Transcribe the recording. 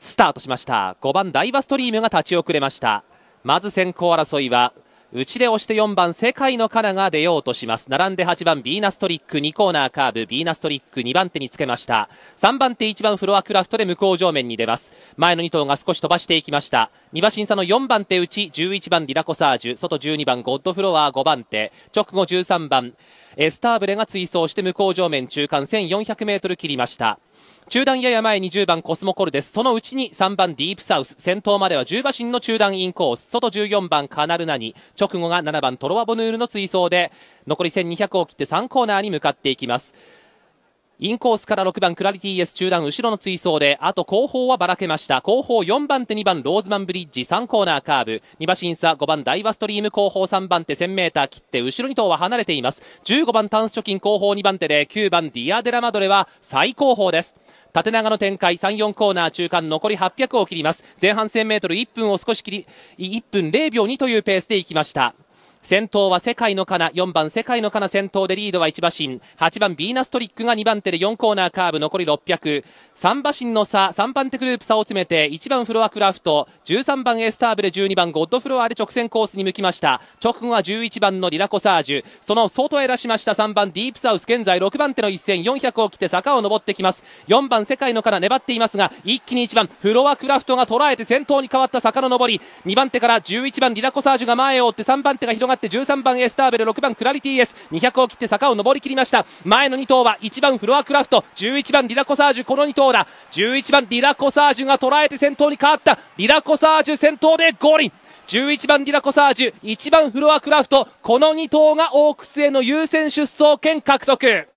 スタートしました5番ダイバストリームが立ち遅れましたまず先行争いは内で押して4番世界のカナが出ようとします並んで8番ビーナストリック2コーナーカーブビーナストリック2番手につけました3番手1番フロアクラフトで向こう上面に出ます前の2頭が少し飛ばしていきました2馬審査の4番手内11番リラコサージュ外12番ゴッドフロア5番手直後13番えスターブレが追走して向こう上面中間 1400m 切りました中段やや前に10番コスモコルです。そのうちに3番ディープサウス。先頭までは10馬身の中段インコース。外14番カナルナに。直後が7番トロワボヌールの追走で、残り1200を切って3コーナーに向かっていきます。インコースから6番クラリティエス中段後ろの追走で、あと後方はばらけました。後方4番手2番ローズマンブリッジ3コーナーカーブ。2馬審査5番ダイワストリーム後方3番手1000メーター切って後ろ2頭は離れています。15番タンス貯金後方2番手で9番ディアデラマドレは最後方です。縦長の展開3、4コーナー中間残り800を切ります。前半1000メートル1分を少し切り、1分0秒2というペースで行きました。先頭は世界のかナ4番世界のかナ先頭でリードは1馬身8番ビーナストリックが2番手で4コーナーカーブ残り6003馬身の差3番手グループ差を詰めて1番フロアクラフト13番エスターブで12番ゴッドフロアで直線コースに向きました直後は11番のリラコサージュその外へ出しました3番ディープサウス現在6番手の一戦400を切って坂を上ってきます4番世界のかナ粘っていますが一気に1番フロアクラフトが捉えて先頭に変わった坂の上り2番手から11番リラコサージュが前を追って3番手が広広がって13番エスターベル6番クラリティ s 200を切って坂を上り切りました前の2頭は1番フロアクラフト11番ディラコサージュこの2頭だ11番ディラコサージュが捉えて先頭に変わったディラコサージュ先頭でゴール11番ディラコサージュ1番フロアクラフトこの2頭がオークスへの優先出走権獲得